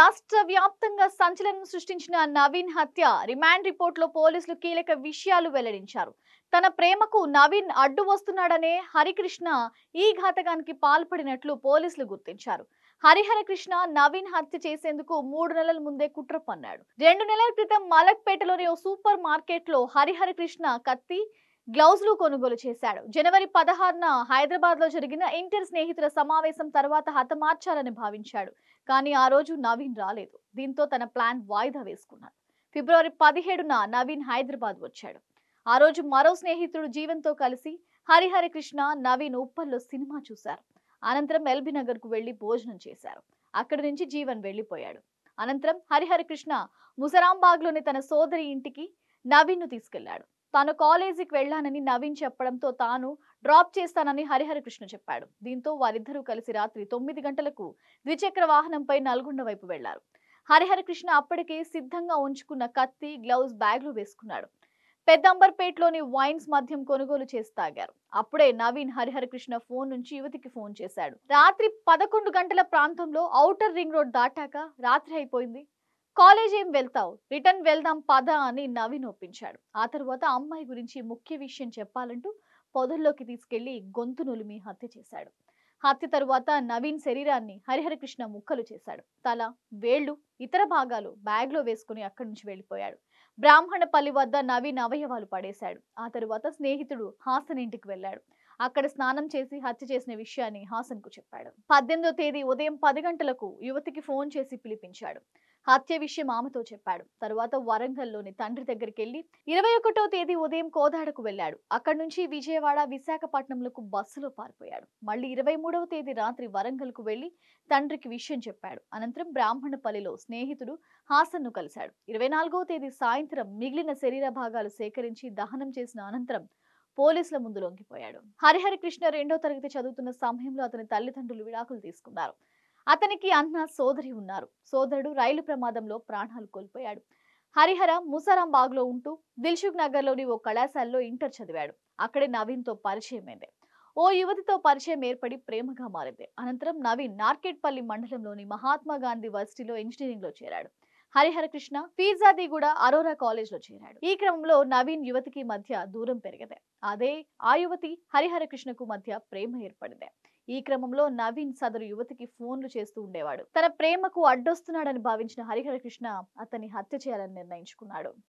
రాష్ట్ర వ్యాప్తంగా సంచలనం సృష్టించిన నవీన్ హత్య రిమాండ్ రిపోర్టులో పోలీసులు కీలక విషయాలు వెల్లడించారు తన ప్రేమకు నవీన్ అడ్డు వస్తున్నాడనే హరికృష్ణ ఈ ఘాతకానికి పాల్పడినట్లు పోలీసులు గుర్తించారు హరిహరకృష్ణ నవీన్ హత్య చేసేందుకు మూడు నెలల ముందే కుట్ర పన్నాడు రెండు నెలల క్రితం మలక్పేటలోని ఓ సూపర్ మార్కెట్లో లో కృష్ణ కత్తి గ్లౌజ్లు కొనుగోలు చేశాడు జనవరి పదహారున హైదరాబాద్లో జరిగిన ఇంటర్ స్నేహితుల సమావేశం తర్వాత హతమార్చాలని భావించాడు కానీ ఆ రోజు నవీన్ రాలేదు దీంతో తన ప్లాన్ వాయిదా వేసుకున్నాడు ఫిబ్రవరి పదిహేడున నవీన్ హైదరాబాద్ వచ్చాడు ఆ రోజు మరో స్నేహితుడు జీవన్తో కలిసి హరిహరికృష్ణ నవీన్ ఉప్పల్లో సినిమా చూశారు అనంతరం ఎల్బీ కు వెళ్లి భోజనం చేశారు అక్కడి నుంచి జీవన్ వెళ్లిపోయాడు అనంతరం ముసరాంబాగ్ ముసరాంబాగ్లోని తన సోదరి ఇంటికి నవీన్ ను తీసుకెళ్లాడు తాను కాలేజీకి వెళ్లానని నవీన్ చెప్పడంతో తాను డ్రాప్ చేస్తానని హరిహరకృష్ణ చెప్పాడు దీంతో వారిద్దరూ కలిసి రాత్రి తొమ్మిది గంటలకు ద్విచక్ర వాహనంపై నల్గొండ వైపు వెళ్లారు హరిహరకృష్ణ అప్పటికే సిద్ధంగా ఉంచుకున్న కత్తి గ్లౌజ్ బ్యాగ్లు వేసుకున్నాడు పెద్దంబర్పేటలోని వైన్స్ మద్యం కొనుగోలు చేసి తాగారు అప్పుడే నవీన్ హరిహరకృష్ణ ఫోన్ నుంచి యువతికి ఫోన్ చేశాడు రాత్రి పదకొండు గంటల ప్రాంతంలో ఔటర్ రింగ్ రోడ్ దాటాక రాత్రి అయిపోయింది కాలేజ్ ఏం వెళ్తావు రిటర్న్ వెళ్దాం పద అని నవీన్ ఒప్పించాడు ఆ తర్వాత అమ్మాయి గురించి ముఖ్య విషయం చెప్పాలంటూ పొదల్లోకి తీసుకెళ్లి గొంతు నులిమి హత్య చేశాడు హత్య తరువాత నవీన్ శరీరాన్ని హరిహరకృష్ణ ముక్కలు చేశాడు తల వేళ్లు ఇతర భాగాలు బ్యాగ్లో వేసుకుని అక్కడి నుంచి వెళ్ళిపోయాడు బ్రాహ్మణపల్లి వద్ద నవీన్ అవయవాలు పడేశాడు ఆ తరువాత స్నేహితుడు హాసన్ ఇంటికి వెళ్ళాడు అక్కడ స్నానం చేసి హత్య చేసిన విషయాన్ని హాసన్కు చెప్పాడు పద్దెనిమిదో తేదీ ఉదయం పది గంటలకు యువతికి ఫోన్ చేసి పిలిపించాడు హత్య విషయం ఆమెతో చెప్పాడు తరువాత వరంగల్లోని తండ్రి దగ్గరికి వెళ్లి ఇరవై ఒకటో తేదీ ఉదయం కోదాడకు వెళ్లాడు అక్కడి నుంచి విజయవాడ విశాఖపట్నంలకు బస్సులో పారిపోయాడు మళ్ళీ ఇరవై మూడవ తేదీ రాత్రి వరంగల్కు వెళ్లి తండ్రికి విషయం చెప్పాడు అనంతరం బ్రాహ్మణపల్లిలో స్నేహితుడు హాసన్ ను కలిశాడు ఇరవై నాలుగవ తేదీ సాయంత్రం మిగిలిన శరీర భాగాలు సేకరించి దహనం చేసిన అనంతరం పోలీసుల ముందు లొంగిపోయాడు హరిహరికృష్ణ రెండో తరగతి చదువుతున్న సమయంలో అతని తల్లిదండ్రులు విడాకులు తీసుకున్నారు అతనికి అన్న సోదరి ఉన్నారు సోదరుడు రైలు ప్రమాదంలో ప్రాణాలు కోల్పోయాడు హరిహర ముసారాంబాగ్లో ఉంటూ నగర్ నగర్లోని ఓ కళాశాలలో ఇంటర్ చదివాడు అక్కడే నవీన్తో పరిచయమైంది ఓ యువతితో పరిచయం ఏర్పడి ప్రేమగా మారింది అనంతరం నవీన్ నార్కెట్పల్లి మండలంలోని మహాత్మా గాంధీ వర్సిటీలో ఇంజనీరింగ్లో చేరాడు హరిహరకృష్ణ ఫీజాది కూడా అరోరా కాలేజ్లో చేరాడు ఈ క్రమంలో నవీన్ యువతికి మధ్య దూరం పెరిగదే అదే ఆ యువతి హరిహరకృష్ణకు మధ్య ప్రేమ ఏర్పడింది ఈ క్రమంలో నవీన్ సదరు యువతికి ఫోన్లు చేస్తూ ఉండేవాడు తన ప్రేమకు అడ్డొస్తున్నాడని భావించిన హరిహర అతన్ని హత్య చేయాలని నిర్ణయించుకున్నాడు